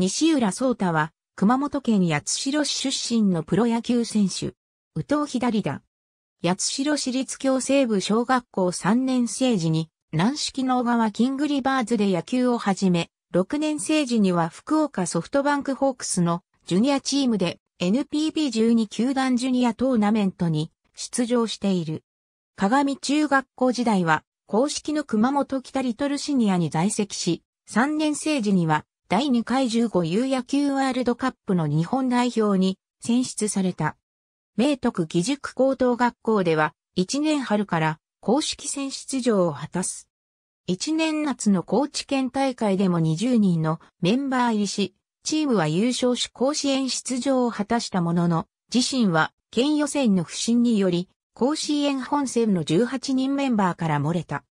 西浦聡太は、熊本県八代市出身のプロ野球選手。宇藤左だ。八代市立京西部小学校3年生時に、軟式の小川キングリバーズで野球を始め、6年生時には福岡ソフトバンクホークスのジュニアチームで NPB12 球団ジュニアトーナメントに出場している。鏡中学校時代は公式の熊本北リトルシニアに在籍し、3年生時には第2回 15U 野球ワールドカップの日本代表に選出された。明徳義塾高等学校では、1年春から公式選出場を果たす。1年夏の高知県大会でも20人のメンバー入りし、チームは優勝し甲子園出場を果たしたものの、自身は県予選の不振により、甲子園本戦の18人メンバーから漏れた。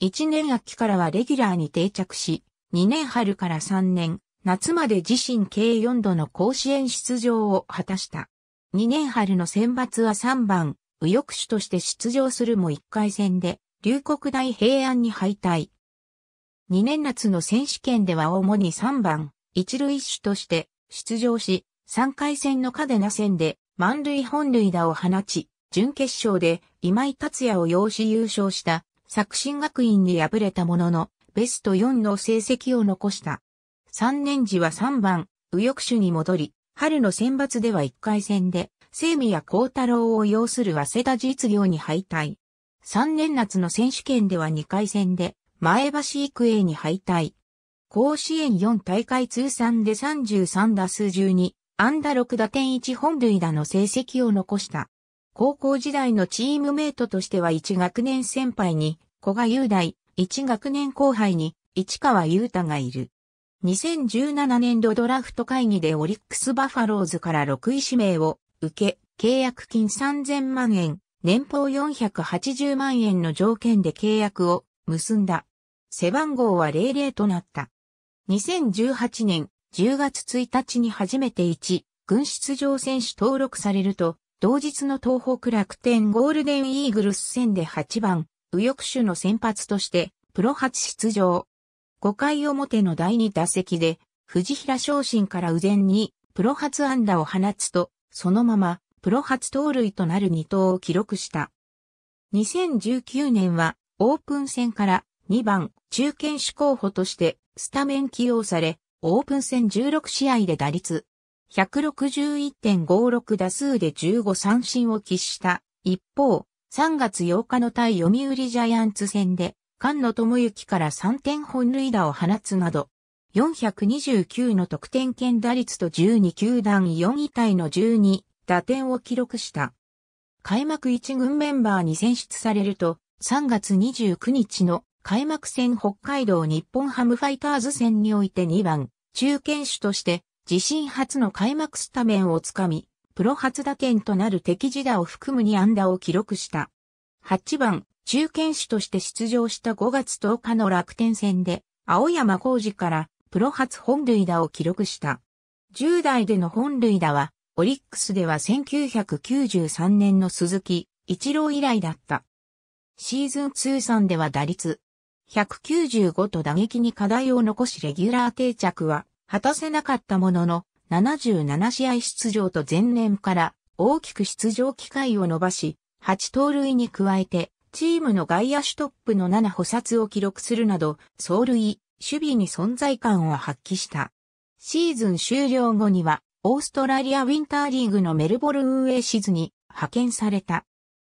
1年秋からはレギュラーに定着し、2年春から3年、夏まで自身計4度の甲子園出場を果たした。2年春の選抜は3番、右翼手として出場するも1回戦で、龍谷大平安に敗退。2年夏の選手権では主に3番、一塁手として出場し、3回戦のカデナ戦で満塁本塁打を放ち、準決勝で今井達也を擁し優勝した作新学院に敗れたものの、ベスト4の成績を残した。3年時は3番、右翼手に戻り、春の選抜では1回戦で、生宮幸太郎を擁する早稲田実業に敗退。3年夏の選手権では2回戦で、前橋育英に敗退。甲子園4大会通算で33打数12、安打6打点1本塁打の成績を残した。高校時代のチームメイトとしては1学年先輩に、小賀雄大、1学年後輩に市川優太がいる。2017年度ドラフト会議でオリックスバファローズから6位指名を受け、契約金3000万円、年俸480万円の条件で契約を結んだ。背番号は00となった。2018年10月1日に初めて1、軍出場選手登録されると、同日の東北楽天ゴールデンイーグルス戦で8番、右翼手の先発としてプロ初出場。5回表の第2打席で、藤平昇進から右前にプロ初安打を放つと、そのままプロ初盗塁となる二投を記録した。2019年はオープン戦から2番中堅守候補としてスタメン起用され、オープン戦16試合で打率161.56打数で15三振を喫した。一方、3月8日の対読売ジャイアンツ戦で菅野智之から3点本塁打を放つなど、429の得点圏打率と12球団4位体の12打点を記録した。開幕1軍メンバーに選出されると、3月29日の開幕戦北海道日本ハムファイターズ戦において2番、中堅手として自身初の開幕スタメンをつかみ、プロ初打点となる敵地打を含む2安打を記録した。8番、中堅手として出場した5月10日の楽天戦で、青山浩二からプロ初本塁打を記録した。10代での本塁打は、オリックスでは1993年の鈴木、一郎以来だった。シーズン通算では打率、195と打撃に課題を残しレギュラー定着は果たせなかったものの、77試合出場と前年から大きく出場機会を伸ばし、8盗塁に加えてチームの外野手トップの7補殺を記録するなど、走塁、守備に存在感を発揮した。シーズン終了後には、オーストラリアウィンターリーグのメルボルン運営シズに派遣された。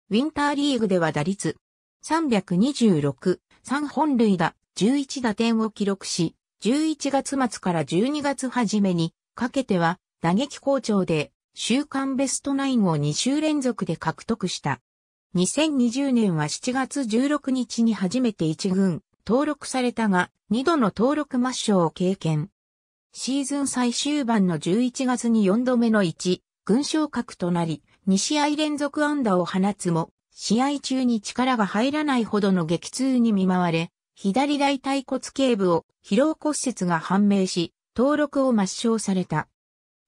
ウィンターリーグでは打率326、3本塁打、11打点を記録し、11月末から12月初めにかけては打撃好調で週間ベストナインを2週連続で獲得した。2020年は7月16日に初めて一軍登録されたが、2度の登録抹消を経験。シーズン最終盤の11月に4度目の1、軍昇格となり、2試合連続安打を放つも、試合中に力が入らないほどの激痛に見舞われ、左大腿骨頸部を疲労骨折が判明し、登録を抹消された。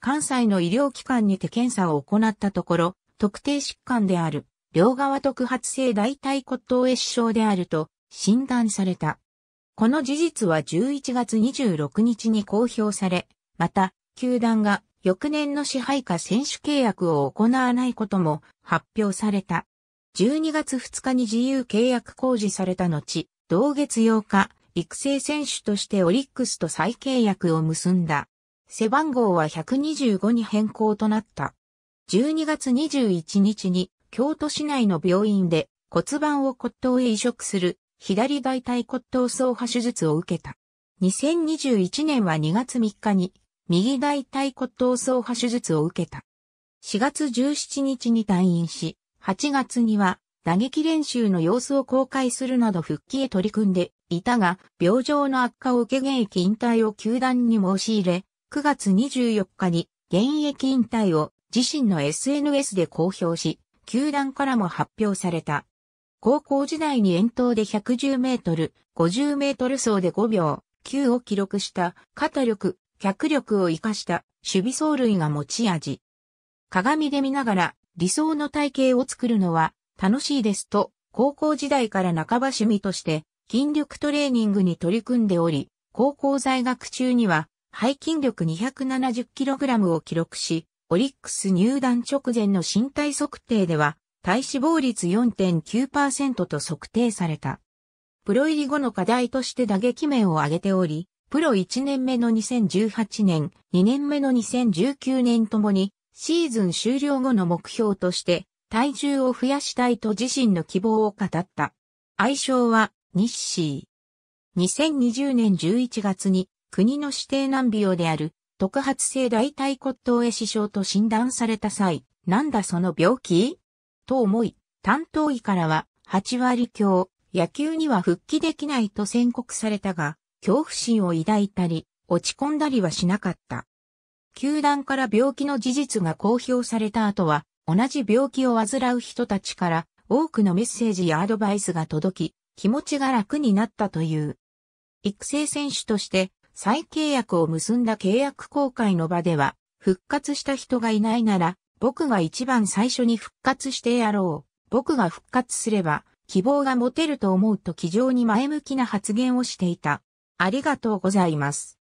関西の医療機関にて検査を行ったところ、特定疾患である両側特発性大腿骨頭壊死症であると診断された。この事実は11月26日に公表され、また、球団が翌年の支配下選手契約を行わないことも発表された。12月2日に自由契約公示された後、同月8日、育成選手としてオリックスと再契約を結んだ。背番号は125に変更となった。12月21日に京都市内の病院で骨盤を骨頭へ移植する左大腿骨頭走破手術を受けた。2021年は2月3日に右大腿骨頭走破手術を受けた。4月17日に退院し、8月には打撃練習の様子を公開するなど復帰へ取り組んでいたが、病状の悪化を受け現役引退を球団に申し入れ、9月24日に現役引退を自身の SNS で公表し、球団からも発表された。高校時代に遠投で110メートル、50メートル走で5秒、9を記録した肩力、脚力を活かした守備走塁が持ち味。鏡で見ながら理想の体型を作るのは楽しいですと、高校時代から半ば趣味として筋力トレーニングに取り組んでおり、高校在学中には背筋力 270kg を記録し、オリックス入団直前の身体測定では、体脂肪率4.9%と測定された。プロ入り後の課題として打撃面を挙げており、プロ1年目の2018年、2年目の2019年ともに、シーズン終了後の目標として、体重を増やしたいと自身の希望を語った。愛称は、ニッシー。2020年11月に、国の指定難病である、特発性大腿骨頭壊死症と診断された際、なんだその病気と思い、担当医からは8割強、野球には復帰できないと宣告されたが、恐怖心を抱いたり、落ち込んだりはしなかった。球団から病気の事実が公表された後は、同じ病気を患う人たちから多くのメッセージやアドバイスが届き、気持ちが楽になったという。育成選手として再契約を結んだ契約公開の場では、復活した人がいないなら、僕が一番最初に復活してやろう。僕が復活すれば、希望が持てると思うと気丈に前向きな発言をしていた。ありがとうございます。